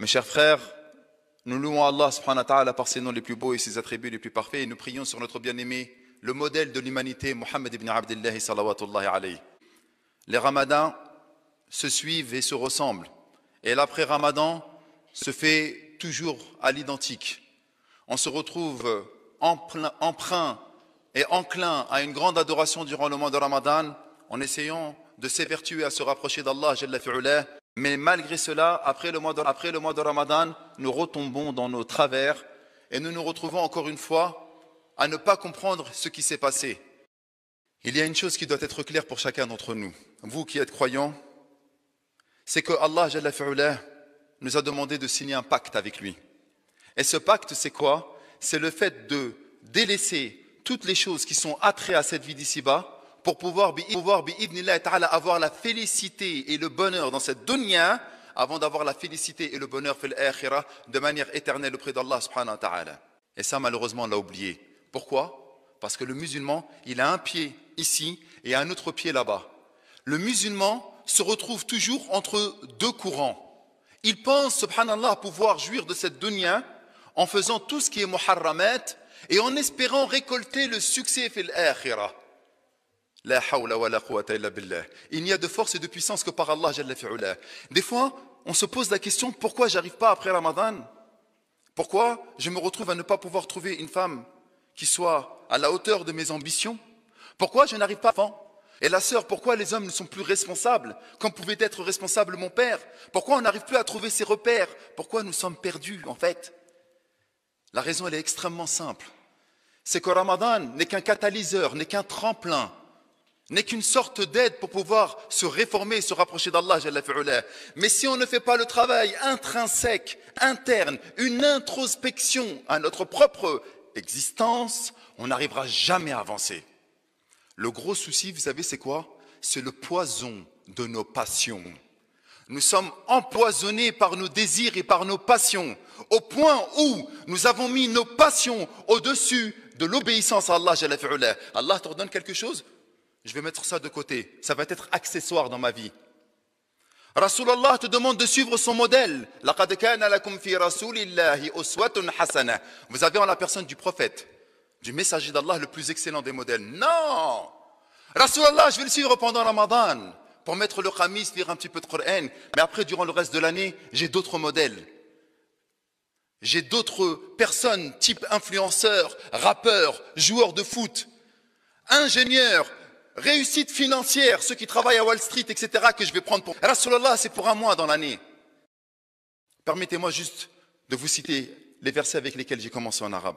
Mes chers frères, nous louons Allah subhanahu wa ta'ala par ses noms les plus beaux et ses attributs les plus parfaits et nous prions sur notre bien-aimé, le modèle de l'humanité, Mohammed ibn Abdullah salawatullahi alayhi. Les ramadans se suivent et se ressemblent. Et l'après-ramadan se fait toujours à l'identique. On se retrouve emprunt et enclin à une grande adoration durant le mois de Ramadan en essayant de s'évertuer à se rapprocher d'Allah mais malgré cela, après le, mois de, le mois de Ramadan, nous retombons dans nos travers et nous nous retrouvons encore une fois à ne pas comprendre ce qui s'est passé. Il y a une chose qui doit être claire pour chacun d'entre nous, vous qui êtes croyants, c'est que Allah nous a demandé de signer un pacte avec lui. Et ce pacte, c'est quoi C'est le fait de délaisser toutes les choses qui sont attrées à cette vie d'ici-bas pour pouvoir, avoir la félicité et le bonheur dans cette dunya, avant d'avoir la félicité et le bonheur de manière éternelle auprès d'Allah subhanahu wa ta'ala. Et ça, malheureusement, on l'a oublié. Pourquoi Parce que le musulman, il a un pied ici et un autre pied là-bas. Le musulman se retrouve toujours entre deux courants. Il pense, subhanallah, pouvoir jouir de cette dunya en faisant tout ce qui est muharramat et en espérant récolter le succès fil akhirah. Il n'y a de force et de puissance que par Allah Des fois, on se pose la question pourquoi j'arrive pas après Ramadan Pourquoi je me retrouve à ne pas pouvoir trouver une femme qui soit à la hauteur de mes ambitions Pourquoi je n'arrive pas avant et la sœur, pourquoi les hommes ne sont plus responsables comme pouvait être responsable mon père Pourquoi on n'arrive plus à trouver ses repères Pourquoi nous sommes perdus en fait La raison, elle est extrêmement simple. C'est que Ramadan n'est qu'un catalyseur, n'est qu'un tremplin n'est qu'une sorte d'aide pour pouvoir se réformer et se rapprocher d'Allah. Mais si on ne fait pas le travail intrinsèque, interne, une introspection à notre propre existence, on n'arrivera jamais à avancer. Le gros souci, vous savez, c'est quoi C'est le poison de nos passions. Nous sommes empoisonnés par nos désirs et par nos passions, au point où nous avons mis nos passions au-dessus de l'obéissance à Allah. Allah t'ordonne quelque chose je vais mettre ça de côté, ça va être accessoire dans ma vie. Rasulallah te demande de suivre son modèle. Vous avez en la personne du prophète, du messager d'Allah, le plus excellent des modèles. Non Rasulallah, je vais le suivre pendant Ramadan, pour mettre le khamis, lire un petit peu de Coran. Mais après, durant le reste de l'année, j'ai d'autres modèles. J'ai d'autres personnes, type influenceurs, rappeurs, joueurs de foot, ingénieurs, réussite financière, ceux qui travaillent à Wall Street, etc., que je vais prendre pour... Rasulallah, c'est pour un mois dans l'année. Permettez-moi juste de vous citer les versets avec lesquels j'ai commencé en arabe.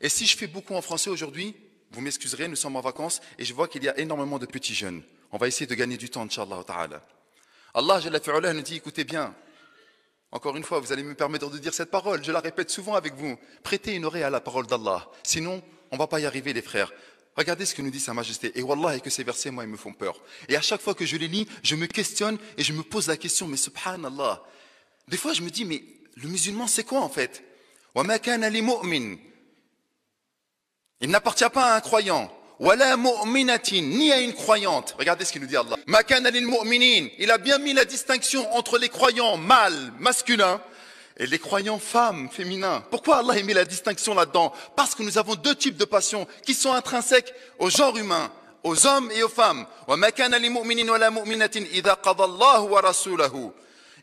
Et si je fais beaucoup en français aujourd'hui, vous m'excuserez, nous sommes en vacances et je vois qu'il y a énormément de petits jeunes. On va essayer de gagner du temps, Inch'Allah ta'ala. Allah, Jalla nous dit, écoutez bien, encore une fois, vous allez me permettre de dire cette parole, je la répète souvent avec vous, prêtez une oreille à la parole d'Allah, sinon on ne va pas y arriver les frères. Regardez ce que nous dit Sa Majesté. Et Wallah, et que ces versets, moi, ils me font peur. Et à chaque fois que je les lis, je me questionne et je me pose la question, mais subhanallah. Des fois, je me dis, mais le musulman, c'est quoi en fait Il n'appartient pas à un croyant. Ni à une croyante. Regardez ce qu'il nous dit Allah. Il a bien mis la distinction entre les croyants mâles, masculins, et les croyants femmes, féminins. Pourquoi Allah a mis la distinction là-dedans Parce que nous avons deux types de passions qui sont intrinsèques au genre humain, aux hommes et aux femmes.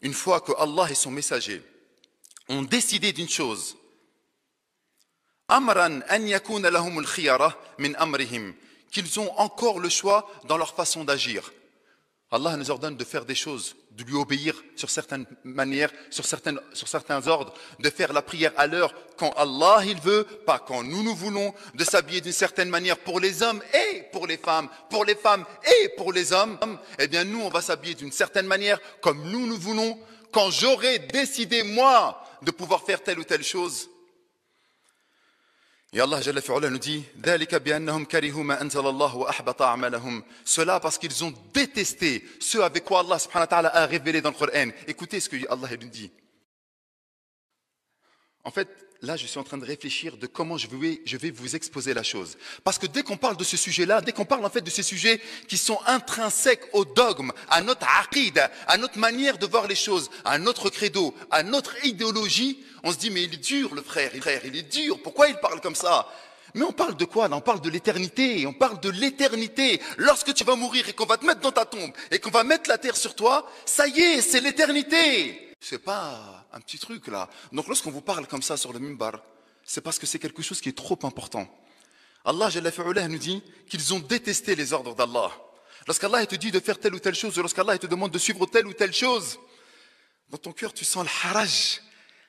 Une fois que Allah et son messager ont décidé d'une chose, qu'ils ont encore le choix dans leur façon d'agir. Allah nous ordonne de faire des choses, de lui obéir sur certaines manières, sur, sur certains ordres, de faire la prière à l'heure quand Allah il veut, pas quand nous nous voulons, de s'habiller d'une certaine manière pour les hommes et pour les femmes, pour les femmes et pour les hommes. Eh bien nous, on va s'habiller d'une certaine manière comme nous nous voulons, quand j'aurai décidé moi de pouvoir faire telle ou telle chose. Et Allah nous dit Cela parce qu'ils ont détesté ce avec quoi Allah a révélé dans le Coran. Écoutez ce que Allah nous dit. En fait, là, je suis en train de réfléchir de comment je vais, je vais vous exposer la chose. Parce que dès qu'on parle de ce sujet-là, dès qu'on parle en fait de ces sujets qui sont intrinsèques au dogme, à notre aqid, à notre manière de voir les choses, à notre credo, à notre idéologie, on se dit, mais il est dur, le frère, il, est dur, pourquoi il parle comme ça mais on parle de quoi On parle de l'éternité, on parle de l'éternité. Lorsque tu vas mourir et qu'on va te mettre dans ta tombe et qu'on va mettre la terre sur toi, ça y est, c'est l'éternité. C'est pas un petit truc là. Donc lorsqu'on vous parle comme ça sur le mimbar, c'est parce que c'est quelque chose qui est trop important. Allah nous dit qu'ils ont détesté les ordres d'Allah. Lorsqu'Allah te dit de faire telle ou telle chose, lorsqu'Allah te demande de suivre telle ou telle chose, dans ton cœur tu sens le haraj,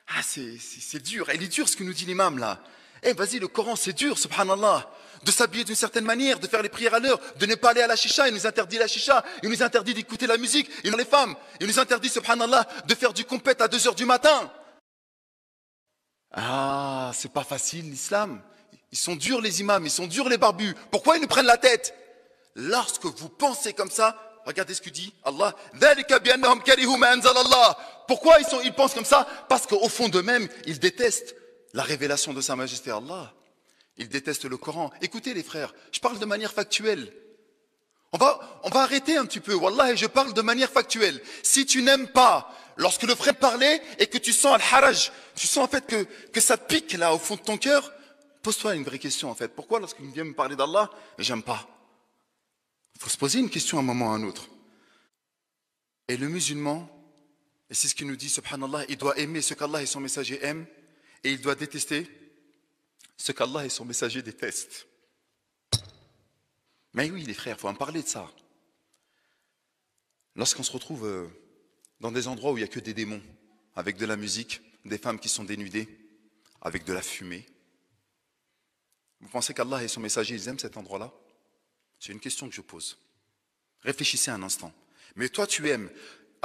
ah, c'est dur. Elle est dur ce que nous dit l'imam là. Eh, vas-y, le Coran, c'est dur, subhanallah. De s'habiller d'une certaine manière, de faire les prières à l'heure, de ne pas aller à la chicha. Il nous interdit la chicha. Il nous interdit d'écouter la musique. Il les femmes. Il nous interdit, subhanallah, de faire du compète à 2 heures du matin. Ah, c'est pas facile l'islam. Ils sont durs les imams, ils sont durs les barbus. Pourquoi ils nous prennent la tête Lorsque vous pensez comme ça, Regardez ce que dit Allah. Pourquoi ils, sont, ils pensent comme ça Parce qu'au fond d'eux-mêmes, ils détestent la révélation de Sa Majesté Allah. Ils détestent le Coran. Écoutez les frères, je parle de manière factuelle. On va, on va arrêter un petit peu. Wallah, et je parle de manière factuelle. Si tu n'aimes pas, lorsque le frère parlait et que tu sens al-haraj, tu sens en fait que, que ça pique là au fond de ton cœur, pose-toi une vraie question en fait. Pourquoi lorsqu'il vient me parler d'Allah, j'aime pas il faut se poser une question à un moment ou à un autre. Et le musulman, et c'est ce qu'il nous dit, subhanallah, il doit aimer ce qu'Allah et son messager aiment, et il doit détester ce qu'Allah et son messager détestent. Mais oui, les frères, il faut en parler de ça. Lorsqu'on se retrouve euh, dans des endroits où il n'y a que des démons, avec de la musique, des femmes qui sont dénudées, avec de la fumée, vous pensez qu'Allah et son messager, ils aiment cet endroit-là c'est une question que je pose. Réfléchissez un instant. Mais toi, tu aimes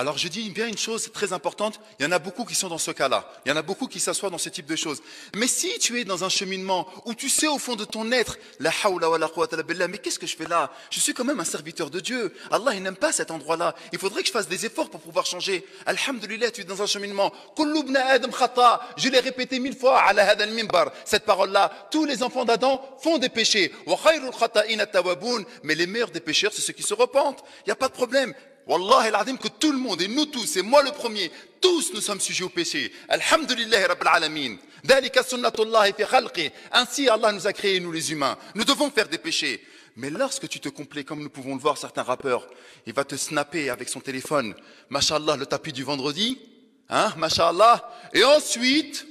alors je dis bien une chose très importante, il y en a beaucoup qui sont dans ce cas-là, il y en a beaucoup qui s'assoient dans ce type de choses. Mais si tu es dans un cheminement où tu sais au fond de ton être, la hawla wa la mais qu'est-ce que je fais là Je suis quand même un serviteur de Dieu. Allah il n'aime pas cet endroit-là. Il faudrait que je fasse des efforts pour pouvoir changer. Alhamdulillah, tu es dans un cheminement. adam khata. Je l'ai répété mille fois la al Cette parole-là, tous les enfants d'Adam font des péchés. Wa mais les meilleurs des pécheurs, c'est ceux qui se repentent. Il n'y a pas de problème. Wallah que tout le monde, et nous tous, et moi le premier, tous nous sommes sujets au péché. Alhamdulillah Rabbil Alameen. Ainsi Allah nous a créés, nous les humains. Nous devons faire des péchés. Mais lorsque tu te complais, comme nous pouvons le voir certains rappeurs, il va te snapper avec son téléphone, Masha'Allah, le tapis du vendredi, hein, Masha'Allah. et ensuite,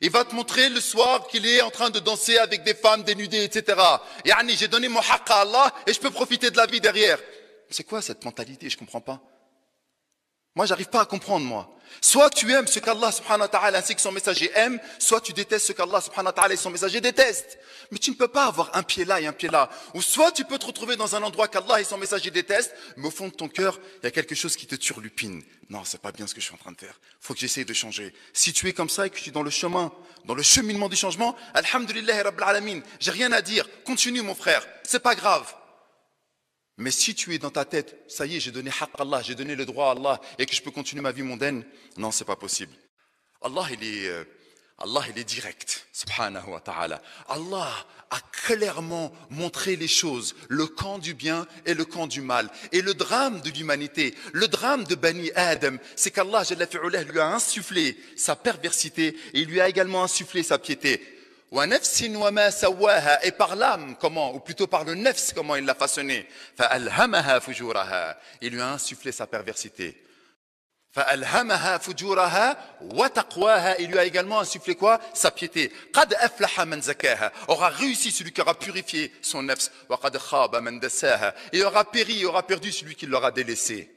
il va te montrer le soir qu'il est en train de danser avec des femmes dénudées, etc. Et j'ai donné mon haqq à Allah et je peux profiter de la vie derrière c'est quoi cette mentalité Je ne comprends pas. Moi, j'arrive pas à comprendre, moi. Soit tu aimes ce qu'Allah subhanahu wa ta'ala ainsi que son messager aime, soit tu détestes ce qu'Allah subhanahu wa ta'ala et son messager détestent. Mais tu ne peux pas avoir un pied là et un pied là. Ou soit tu peux te retrouver dans un endroit qu'Allah et son messager détestent, mais au fond de ton cœur, il y a quelque chose qui te turlupine. Non, c'est pas bien ce que je suis en train de faire. Faut que j'essaye de changer. Si tu es comme ça et que tu es dans le chemin, dans le cheminement du changement, alhamdulillah, rabbil alamin, j'ai rien à dire. Continue, mon frère. C'est pas grave. Mais si tu es dans ta tête, ça y est, j'ai donné Allah, j'ai donné le droit à Allah et que je peux continuer ma vie mondaine, non, c'est pas possible. Allah, il est, euh, Allah, il est direct, subhanahu wa ta'ala. Allah a clairement montré les choses, le camp du bien et le camp du mal. Et le drame de l'humanité, le drame de Bani Adam, c'est qu'Allah, lui a insufflé sa perversité et il lui a également insufflé sa piété et par l'âme, comment, ou plutôt par le nefs, comment il l'a façonné. Il lui a insufflé sa perversité. Il lui a également insufflé quoi Sa piété. Aura réussi celui qui aura purifié son nefs. Et aura péri, aura perdu celui qui l'aura délaissé.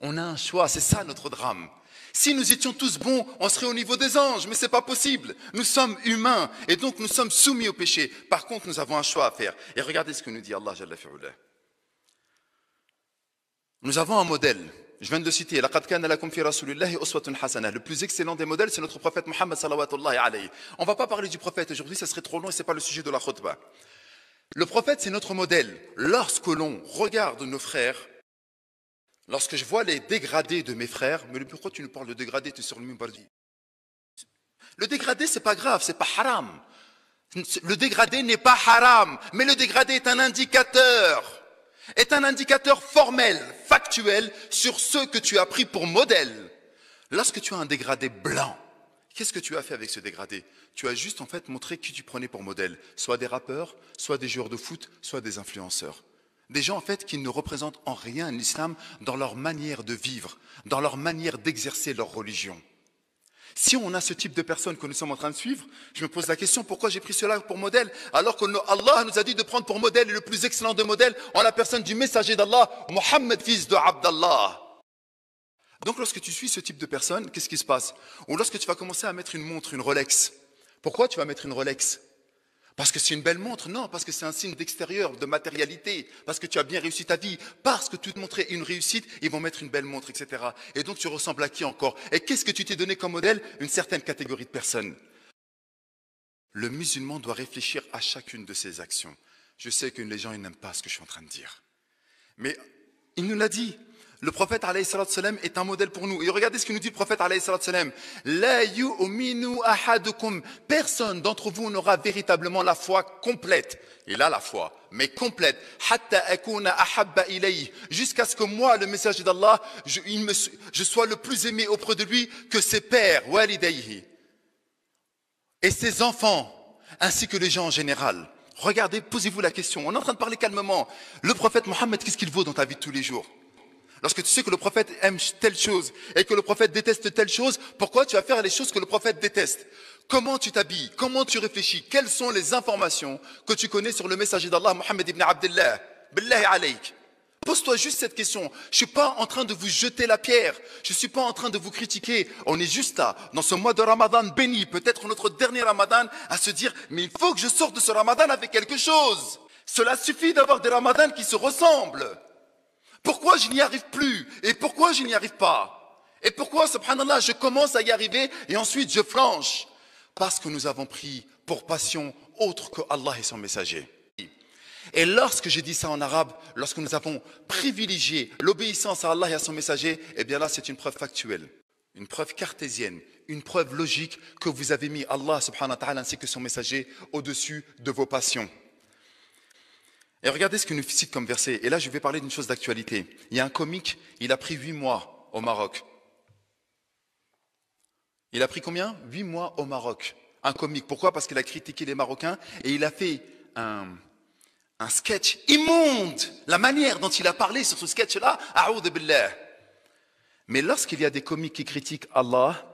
On a un choix, c'est ça notre drame. Si nous étions tous bons, on serait au niveau des anges, mais ce n'est pas possible. Nous sommes humains et donc nous sommes soumis au péché. Par contre, nous avons un choix à faire. Et regardez ce que nous dit Allah. Nous avons un modèle. Je viens de le citer. Le plus excellent des modèles, c'est notre prophète Mohammed. On va pas parler du prophète aujourd'hui, ça serait trop long et c'est pas le sujet de la khutbah. Le prophète, c'est notre modèle. Lorsque l'on regarde nos frères, Lorsque je vois les dégradés de mes frères, mais pourquoi tu nous parles de dégradés, tu sur le mimbardi Le dégradé, n'est pas grave, c'est pas haram. Le dégradé n'est pas haram, mais le dégradé est un indicateur, est un indicateur formel, factuel, sur ceux que tu as pris pour modèle. Lorsque tu as un dégradé blanc, qu'est-ce que tu as fait avec ce dégradé Tu as juste en fait montré qui tu prenais pour modèle, soit des rappeurs, soit des joueurs de foot, soit des influenceurs. Des gens en fait qui ne représentent en rien l'islam dans leur manière de vivre, dans leur manière d'exercer leur religion. Si on a ce type de personnes que nous sommes en train de suivre, je me pose la question pourquoi j'ai pris cela pour modèle alors que Allah nous a dit de prendre pour modèle le plus excellent de modèles en la personne du messager d'Allah, Mohammed fils de Abdallah. Donc lorsque tu suis ce type de personne, qu'est-ce qui se passe Ou lorsque tu vas commencer à mettre une montre, une Rolex. Pourquoi tu vas mettre une Rolex parce que c'est une belle montre Non, parce que c'est un signe d'extérieur, de matérialité, parce que tu as bien réussi ta vie, parce que tu te montrais une réussite, ils vont mettre une belle montre, etc. Et donc tu ressembles à qui encore Et qu'est-ce que tu t'es donné comme modèle Une certaine catégorie de personnes. Le musulman doit réfléchir à chacune de ses actions. Je sais que les gens n'aiment pas ce que je suis en train de dire. Mais il nous l'a dit, le prophète alayhi salam est un modèle pour nous. Et regardez ce que nous dit le prophète alayhi salam. Personne d'entre vous n'aura véritablement la foi complète. Il a la foi, mais complète. Hatta Jusqu'à ce que moi, le messager d'Allah, je, sois le plus aimé auprès de lui que ses pères, Et ses enfants, ainsi que les gens en général. Regardez, posez-vous la question. On est en train de parler calmement. Le prophète Mohammed, qu'est-ce qu'il vaut dans ta vie de tous les jours? Lorsque tu sais que le prophète aime telle chose et que le prophète déteste telle chose, pourquoi tu vas faire les choses que le prophète déteste Comment tu t'habilles Comment tu réfléchis Quelles sont les informations que tu connais sur le messager d'Allah, Mohammed ibn Abdullah Billahi Pose-toi juste cette question. Je suis pas en train de vous jeter la pierre. Je suis pas en train de vous critiquer. On est juste là, dans ce mois de Ramadan béni, peut-être notre dernier Ramadan, à se dire, mais il faut que je sorte de ce Ramadan avec quelque chose. Cela suffit d'avoir des Ramadans qui se ressemblent. Pourquoi je n'y arrive plus Et pourquoi je n'y arrive pas Et pourquoi, subhanallah, je commence à y arriver et ensuite je flanche Parce que nous avons pris pour passion autre que Allah et son messager. Et lorsque j'ai dit ça en arabe, lorsque nous avons privilégié l'obéissance à Allah et à son messager, eh bien là, c'est une preuve factuelle, une preuve cartésienne, une preuve logique que vous avez mis Allah subhanahu ta'ala ainsi que son messager au-dessus de vos passions. Et regardez ce que nous cite comme verset. Et là, je vais parler d'une chose d'actualité. Il y a un comique, il a pris huit mois au Maroc. Il a pris combien Huit mois au Maroc. Un comique. Pourquoi Parce qu'il a critiqué les Marocains et il a fait un, sketch immonde. La manière dont il a parlé sur ce sketch-là, billah. Mais lorsqu'il y a des comiques qui critiquent Allah,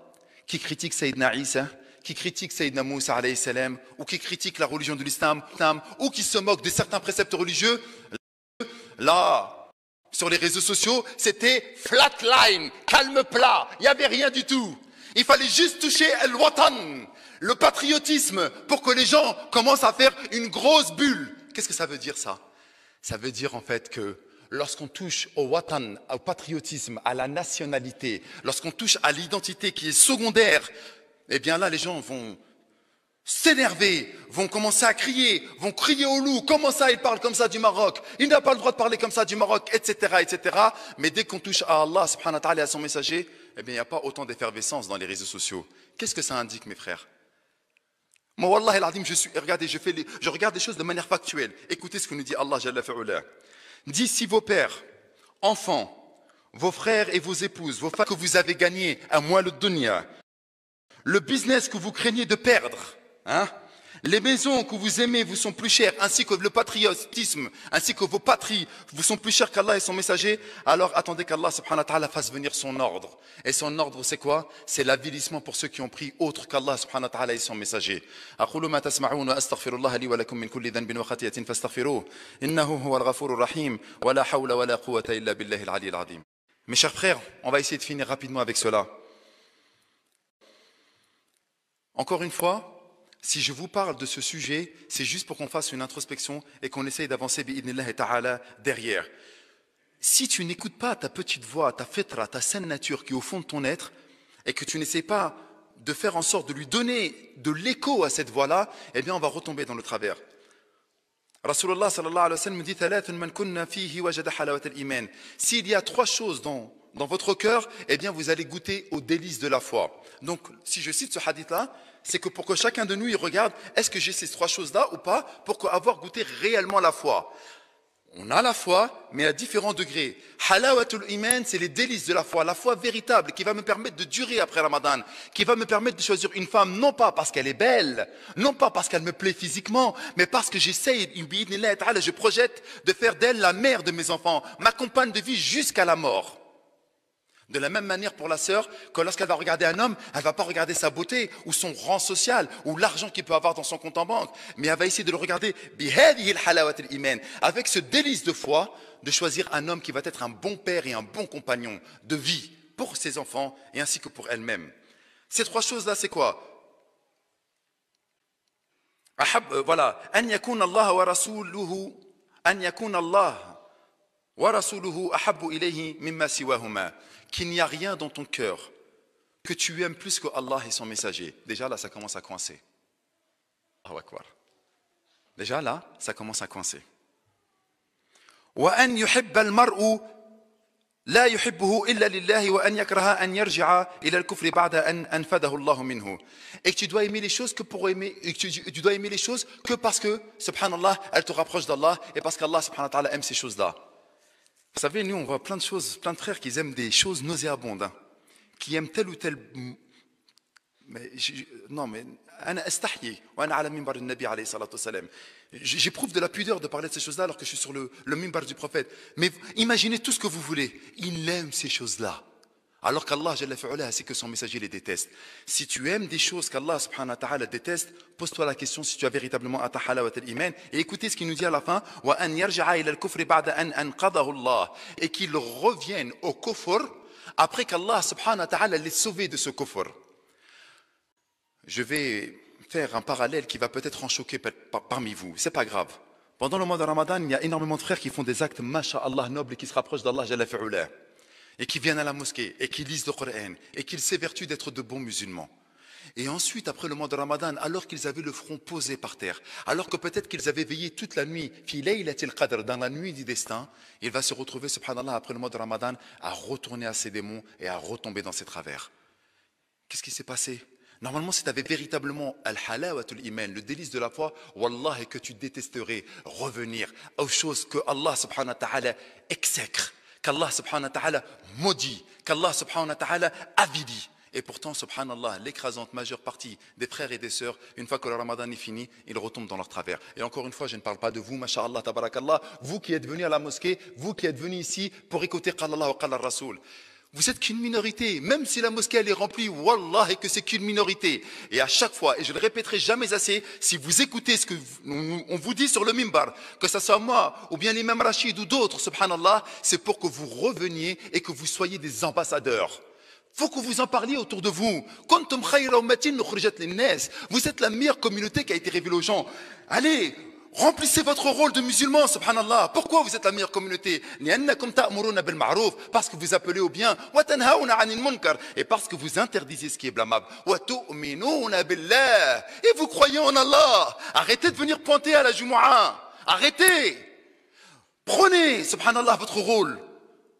qui critiquent Sayyidina Isa, qui critiquent Sayyidina Moussa salam, ou qui critiquent la religion de l'islam, ou qui se moquent de certains préceptes religieux, là, sur les réseaux sociaux, c'était flatline, calme plat, il n'y avait rien du tout. Il fallait juste toucher el watan, le patriotisme, pour que les gens commencent à faire une grosse bulle. Qu'est-ce que ça veut dire ça Ça veut dire en fait que lorsqu'on touche au watan, au patriotisme, à la nationalité, lorsqu'on touche à l'identité qui est secondaire eh bien là, les gens vont s'énerver, vont commencer à crier, vont crier au loup, comment ça il parle comme ça du Maroc, il n'a pas le droit de parler comme ça du Maroc, etc. etc. Mais dès qu'on touche à Allah subhanahu wa ta'ala et à son messager, eh bien il n'y a pas autant d'effervescence dans les réseaux sociaux. Qu'est-ce que ça indique mes frères Moi wallahi je suis, regardez, je, fais les, je regarde les choses de manière factuelle. Écoutez ce que nous dit Allah Jalla Dis si vos pères, enfants, vos frères et vos épouses, vos femmes que vous avez gagnées à moi le dunya, le business que vous craignez de perdre, hein? les maisons que vous aimez vous sont plus chères, ainsi que le patriotisme, ainsi que vos patries vous sont plus chères qu'Allah et son messager, alors attendez qu'Allah subhanahu wa ta'ala fasse venir son ordre. Et son ordre, c'est quoi C'est l'avilissement pour ceux qui ont pris autre qu'Allah subhanahu wa ta'ala et son messager. Mes chers frères, on va essayer de finir rapidement avec cela. Encore une fois, si je vous parle de ce sujet, c'est juste pour qu'on fasse une introspection et qu'on essaye d'avancer derrière. Si tu n'écoutes pas ta petite voix, ta fitra, ta saine nature qui est au fond de ton être, et que tu n'essayes pas de faire en sorte de lui donner de l'écho à cette voix-là, eh bien on va retomber dans le travers. Rasulullah sallallahu alayhi wa sallam dit S'il y a trois choses dont dans votre cœur, eh bien, vous allez goûter aux délices de la foi. Donc, si je cite ce hadith-là, c'est que pour que chacun de nous, il regarde, est-ce que j'ai ces trois choses-là ou pas, pour avoir goûté réellement la foi. On a la foi, mais à différents degrés. Halawatul iman, c'est les délices de la foi, la foi véritable qui va me permettre de durer après Ramadan, qui va me permettre de choisir une femme non pas parce qu'elle est belle, non pas parce qu'elle me plaît physiquement, mais parce que j'essaye, je projette de faire d'elle la mère de mes enfants, ma compagne de vie jusqu'à la mort. De la même manière pour la sœur que lorsqu'elle va regarder un homme, elle va pas regarder sa beauté ou son rang social ou l'argent qu'il peut avoir dans son compte en banque, mais elle va essayer de le regarder avec ce délice de foi de choisir un homme qui va être un bon père et un bon compagnon de vie pour ses enfants et ainsi que pour elle-même. Ces trois choses-là, c'est quoi euh, Voilà, qu'il n'y a rien dans ton cœur que tu aimes plus que Allah et son messager. Déjà là, ça commence à coincer. Déjà là, ça commence à coincer. Et que tu dois aimer les choses que pour aimer, tu, dois aimer les choses que parce que, subhanallah, elle te rapproche d'Allah et parce qu'Allah, aime ces choses-là. Vous savez, nous, on voit plein de choses, plein de frères qui aiment des choses nauséabondes, hein, qui aiment tel ou tel. Mais non, mais J'éprouve de la pudeur de parler de ces choses-là alors que je suis sur le, le mimbar du prophète. Mais imaginez tout ce que vous voulez. Il aime ces choses-là. Alors qu'Allah, c'est que son messager les déteste. Si tu aimes des choses qu'Allah subhanahu wa ta'ala déteste, pose-toi la question si tu as véritablement wa iman. Et écoutez ce qu'il nous dit à la fin. Et qu'il reviennent au kufr après qu'Allah subhanahu wa ta'ala les sauvé de ce kufr. Je vais faire un parallèle qui va peut-être en choquer parmi vous. C'est pas grave. Pendant le mois de Ramadan, il y a énormément de frères qui font des actes, masha'Allah, nobles, qui se rapprochent d'Allah, jalla et qui viennent à la mosquée, et qui lisent le Coran, et qu'ils s'évertuent d'être de bons musulmans. Et ensuite, après le mois de Ramadan, alors qu'ils avaient le front posé par terre, alors que peut-être qu'ils avaient veillé toute la nuit, dans la nuit du destin, il va se retrouver, subhanallah, après le mois de Ramadan, à retourner à ses démons et à retomber dans ses travers. Qu'est-ce qui s'est passé Normalement, si tu avais véritablement al iman, le délice de la foi, wallah, et que tu détesterais revenir aux choses que Allah subhanahu wa ta'ala exècre qu'Allah subhanahu wa ta'ala maudit, qu'Allah subhanahu wa ta'ala avidit. Et pourtant, subhanallah, l'écrasante majeure partie des frères et des sœurs, une fois que le ramadan est fini, ils retombent dans leur travers. Et encore une fois, je ne parle pas de vous, masha'Allah, tabarakallah, vous qui êtes venus à la mosquée, vous qui êtes venus ici pour écouter Allah wa Rasoul. Vous êtes qu'une minorité, même si la mosquée est remplie, wallah, et que c'est qu'une minorité. Et à chaque fois, et je le répéterai jamais assez, si vous écoutez ce que vous, on vous dit sur le mimbar, que ce soit moi, ou bien mêmes Rachid ou d'autres, subhanallah, c'est pour que vous reveniez et que vous soyez des ambassadeurs. Faut que vous en parliez autour de vous. Vous êtes la meilleure communauté qui a été révélée aux gens. Allez, Remplissez votre rôle de musulman, subhanallah. Pourquoi vous êtes la meilleure communauté Parce que vous appelez au bien. Et parce que vous interdisez ce qui est blâmable. Et vous croyez en Allah. Arrêtez de venir pointer à la Jumu'ah. Arrêtez. Prenez, subhanallah, votre rôle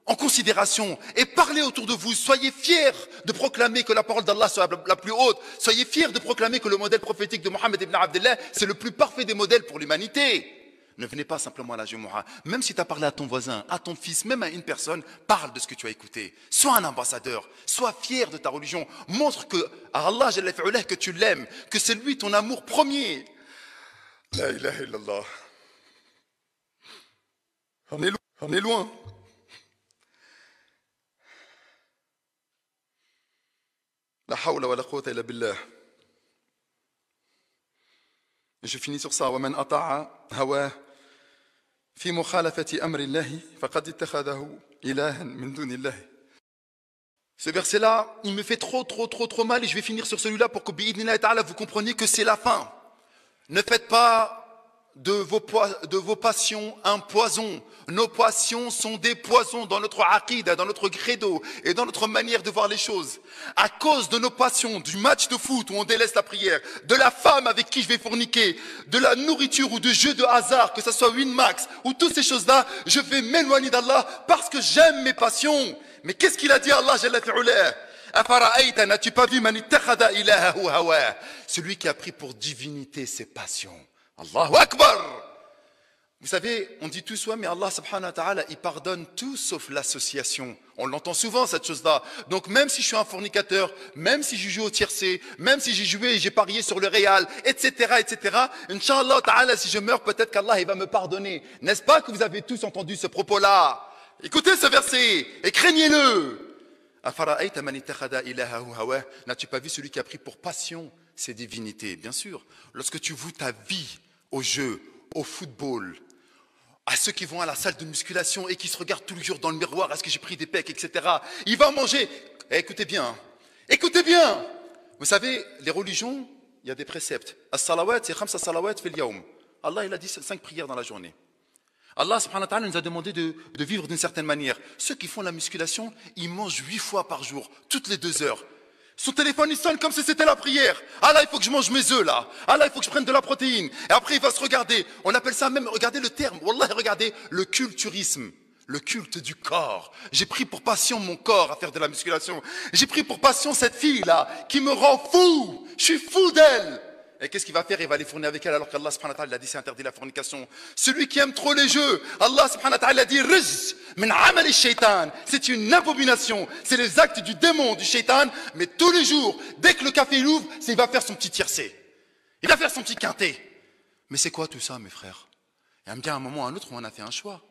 en considération et parlez autour de vous. Soyez fiers de proclamer que la parole d'Allah soit la plus haute. Soyez fiers de proclamer que le modèle prophétique de Mohammed ibn Abdullah, c'est le plus parfait des modèles pour l'humanité. Ne venez pas simplement à la Jumu'ah. Même si tu as parlé à ton voisin, à ton fils, même à une personne, parle de ce que tu as écouté. Sois un ambassadeur. Sois fier de ta religion. Montre que, à Allah, que tu l'aimes, que c'est lui ton amour premier. La ilaha illallah. est On est loin. لا حول ولا قوة إلا بالله جو Je finis sur ça. ومن أطاع هواه في مخالفة أمر الله فقد اتخذه إلها من دون الله. Ce verset-là, il me fait trop, trop, trop, trop mal et je vais finir sur celui-là pour que, bi'idnillah ta'ala, vous compreniez que c'est la fin. Ne faites pas de vos, passions un poison. Nos passions sont des poisons dans notre aqida, dans notre credo et dans notre manière de voir les choses. À cause de nos passions, du match de foot où on délaisse la prière, de la femme avec qui je vais forniquer, de la nourriture ou de jeu de hasard, que ce soit Winmax ou toutes ces choses-là, je vais m'éloigner d'Allah parce que j'aime mes passions. Mais qu'est-ce qu'il a dit à Allah N'as-tu pas vu celui qui a pris pour divinité ses passions Allahu Akbar Vous savez, on dit tout soi, mais Allah subhanahu wa ta'ala, il pardonne tout sauf l'association. On l'entend souvent, cette chose-là. Donc, même si je suis un fornicateur, même si je joue au tiercé, même si j'ai joué et j'ai parié sur le Real, etc., etc., Inch'Allah ta'ala, si je meurs, peut-être qu'Allah, il va me pardonner. N'est-ce pas que vous avez tous entendu ce propos-là? Écoutez ce verset et craignez-le. N'as-tu pas vu celui qui a pris pour passion ses divinités Bien sûr, lorsque tu voues ta vie au jeu, au football, à ceux qui vont à la salle de musculation et qui se regardent tous les jours dans le miroir, est-ce que j'ai pris des pecs, etc. Il va manger. Eh, écoutez bien, écoutez bien. Vous savez, les religions, il y a des préceptes. As-salawat, salawat Allah, il a dit cinq prières dans la journée. Allah subhanahu nous a demandé de, de vivre d'une certaine manière. Ceux qui font la musculation, ils mangent huit fois par jour, toutes les deux heures. Son téléphone, il sonne comme si c'était la prière. Ah là, il faut que je mange mes œufs, là. Ah là, il faut que je prenne de la protéine. Et après, il va se regarder. On appelle ça même, regardez le terme. Wallah, regardez, le culturisme. Le culte du corps. J'ai pris pour passion mon corps à faire de la musculation. J'ai pris pour passion cette fille-là qui me rend fou. Je suis fou d'elle. Et qu'est-ce qu'il va faire Il va les fournir avec elle alors qu'Allah subhanahu wa ta'ala a dit c'est interdit la fornication. Celui qui aime trop les jeux, Allah subhanahu wa ta'ala a dit C'est une abomination. C'est les actes du démon, du shaitan. Mais tous les jours, dès que le café l'ouvre, il va faire son petit tiercé. Il va faire son petit quinté. Mais c'est quoi tout ça, mes frères Il a bien un moment un autre, on a fait un choix.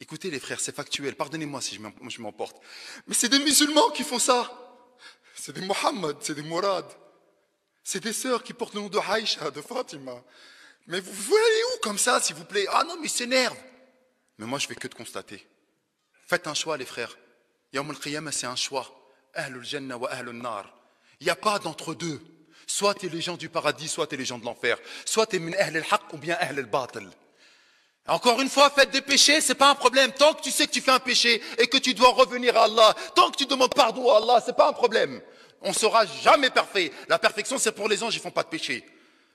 Écoutez les frères, c'est factuel. Pardonnez-moi si je m'emporte. Mais c'est des musulmans qui font ça. C'est des Mohammed, c'est des Mourad. C'est des sœurs qui portent le nom de Haïcha, de Fatima. Mais vous, voulez allez où comme ça, s'il vous plaît Ah non, mais c'est nerveux. Mais moi, je fais que de constater. Faites un choix, les frères. Yawm al-Qiyamah, c'est un choix. Ahlul Jannah wa Nar. Il n'y a pas d'entre-deux. Soit tu es les gens du paradis, soit tu es les gens de l'enfer. Soit tu es min Ahlul ou bien Ahl Encore une fois, faites des péchés, c'est pas un problème. Tant que tu sais que tu fais un péché et que tu dois revenir à Allah, tant que tu demandes pardon à Allah, c'est pas un problème. On ne sera jamais parfait. La perfection, c'est pour les anges, ils ne font pas de péché.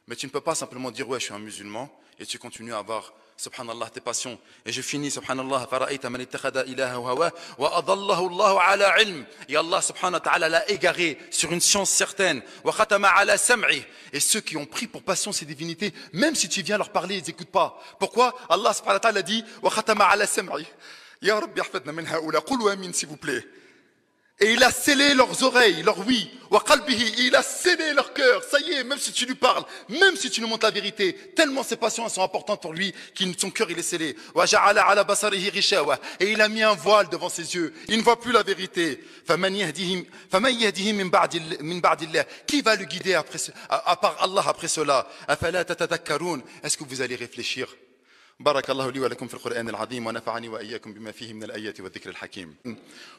Mais tu ne peux pas simplement dire, ouais, je suis un musulman, et tu continues à avoir, subhanallah, tes passions. Et je finis, subhanallah, man ittakhada ilaha hawa, wa adallahu allahu ala ilm. Et Allah, subhanahu wa ta'ala, l'a égaré sur une science certaine. Wa khatama ala sam'i. Et ceux qui ont pris pour passion ces divinités, même si tu viens leur parler, ils n'écoutent pas. Pourquoi? Allah, subhanahu wa ta'ala, dit, wa khatama ala sam'i. Ya Rabbi, ahfadna min Qul s'il vous plaît. Et il a scellé leurs oreilles, leur oui. Et il a scellé leur cœur. Ça y est, même si tu lui parles, même si tu nous montres la vérité, tellement ses passions sont importantes pour lui, que son cœur il est scellé. Et il a mis un voile devant ses yeux. Il ne voit plus la vérité. Qui va le guider après à part Allah après cela Est-ce que vous allez réfléchir بارك wa wa al-hakim.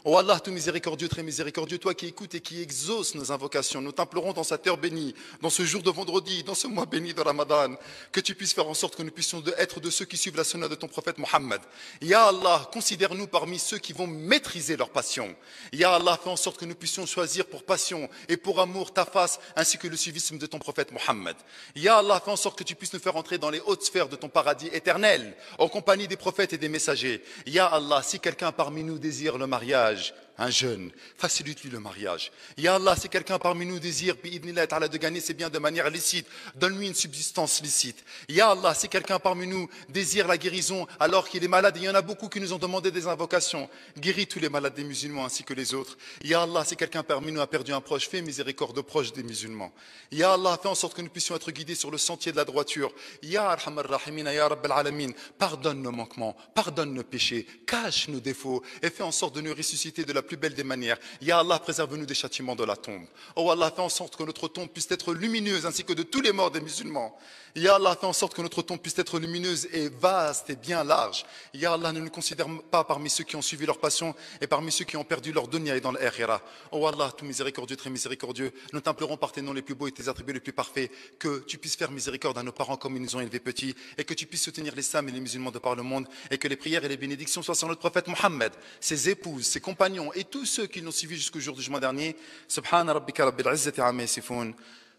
Oh Allah, tout miséricordieux, très miséricordieux, toi qui écoutes et qui exauces nos invocations, nous t'implorons dans sa terre bénie, dans ce jour de vendredi, dans ce mois béni de Ramadan, que tu puisses faire en sorte que nous puissions être de ceux qui suivent la sonna de ton prophète Mohammed. Ya Allah, considère-nous parmi ceux qui vont maîtriser leur passion. Ya Allah, fais en sorte que nous puissions choisir pour passion et pour amour ta face ainsi que le suivisme de ton prophète Mohammed. Ya Allah, fais en sorte que tu puisses nous faire entrer dans les hautes sphères de ton paradis éternel en compagnie des prophètes et des messagers. Ya Allah, si quelqu'un parmi nous désire le mariage, un jeune, facilite-lui le mariage. Ya Allah, si quelqu'un parmi nous désire, de gagner ses biens de manière licite, donne-lui une subsistance licite. Ya Allah, si quelqu'un parmi nous désire la guérison alors qu'il est malade, il y en a beaucoup qui nous ont demandé des invocations, guéris tous les malades des musulmans ainsi que les autres. Ya Allah, si quelqu'un parmi nous a perdu un proche, fais miséricorde aux proches des musulmans. Ya Allah, fais en sorte que nous puissions être guidés sur le sentier de la droiture. Ya Arhamar Rahimina, Ya Rabbal Alamin, pardonne nos manquements, pardonne nos péchés, cache nos défauts et fais en sorte de nous ressusciter de la plus belle des manières. Ya Allah, préserve-nous des châtiments de la tombe. Oh Allah, fais en sorte que notre tombe puisse être lumineuse ainsi que de tous les morts des musulmans. Ya Allah, fais en sorte que notre tombe puisse être lumineuse et vaste et bien large. Ya Allah, ne nous considère pas parmi ceux qui ont suivi leur passion et parmi ceux qui ont perdu leur dunya et dans l'akhirah. Oh Allah, tout miséricordieux, très miséricordieux, nous t'implorons par tes noms les plus beaux et tes attributs les plus parfaits que tu puisses faire miséricorde à nos parents comme ils nous ont élevés petits et que tu puisses soutenir les l'islam et les musulmans de par le monde et que les prières et les bénédictions soient sur notre prophète Mohammed, ses épouses, ses compagnons et tous ceux qui l'ont suivi jusqu'au jour du jugement dernier. Subhana rabbika rabbil izzati amma yasifun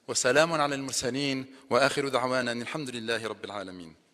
wa salamun ala al-mursalin wa akhiru da'wana alhamdulillahi rabbil alamin.